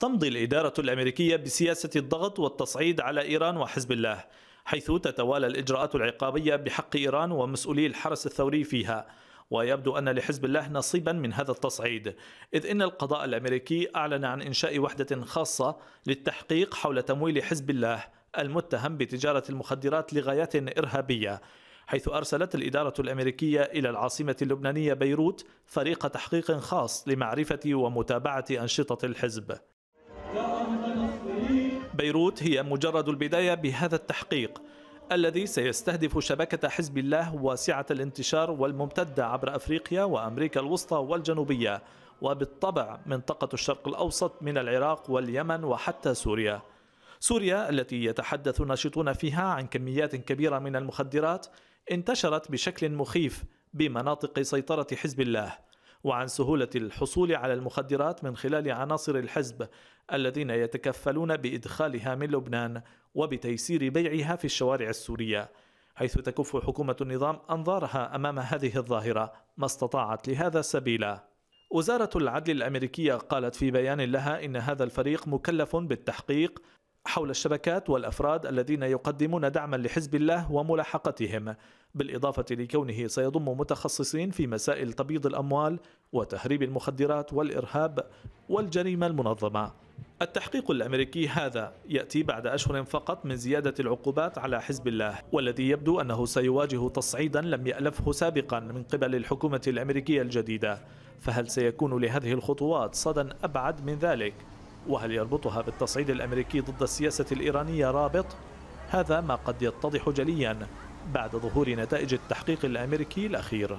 تمضي الإدارة الأمريكية بسياسة الضغط والتصعيد على إيران وحزب الله حيث تتوالى الإجراءات العقابية بحق إيران ومسؤولي الحرس الثوري فيها ويبدو أن لحزب الله نصيبا من هذا التصعيد إذ إن القضاء الأمريكي أعلن عن إنشاء وحدة خاصة للتحقيق حول تمويل حزب الله المتهم بتجارة المخدرات لغايات إرهابية حيث أرسلت الإدارة الأمريكية إلى العاصمة اللبنانية بيروت فريق تحقيق خاص لمعرفة ومتابعة أنشطة الحزب بيروت هي مجرد البداية بهذا التحقيق الذي سيستهدف شبكة حزب الله واسعة الانتشار والممتدة عبر أفريقيا وأمريكا الوسطى والجنوبية وبالطبع منطقة الشرق الأوسط من العراق واليمن وحتى سوريا سوريا التي يتحدث ناشطون فيها عن كميات كبيرة من المخدرات انتشرت بشكل مخيف بمناطق سيطرة حزب الله وعن سهولة الحصول على المخدرات من خلال عناصر الحزب الذين يتكفلون بإدخالها من لبنان وبتيسير بيعها في الشوارع السورية حيث تكف حكومة النظام أنظارها أمام هذه الظاهرة ما استطاعت لهذا سبيلا وزارة العدل الأمريكية قالت في بيان لها إن هذا الفريق مكلف بالتحقيق حول الشبكات والافراد الذين يقدمون دعما لحزب الله وملاحقتهم بالاضافه لكونه سيضم متخصصين في مسائل تبييض الاموال وتهريب المخدرات والارهاب والجريمه المنظمه التحقيق الامريكي هذا ياتي بعد اشهر فقط من زياده العقوبات على حزب الله والذي يبدو انه سيواجه تصعيدا لم يالفه سابقا من قبل الحكومه الامريكيه الجديده فهل سيكون لهذه الخطوات صدى ابعد من ذلك وهل يربطها بالتصعيد الأمريكي ضد السياسة الإيرانية رابط؟ هذا ما قد يتضح جليا بعد ظهور نتائج التحقيق الأمريكي الأخير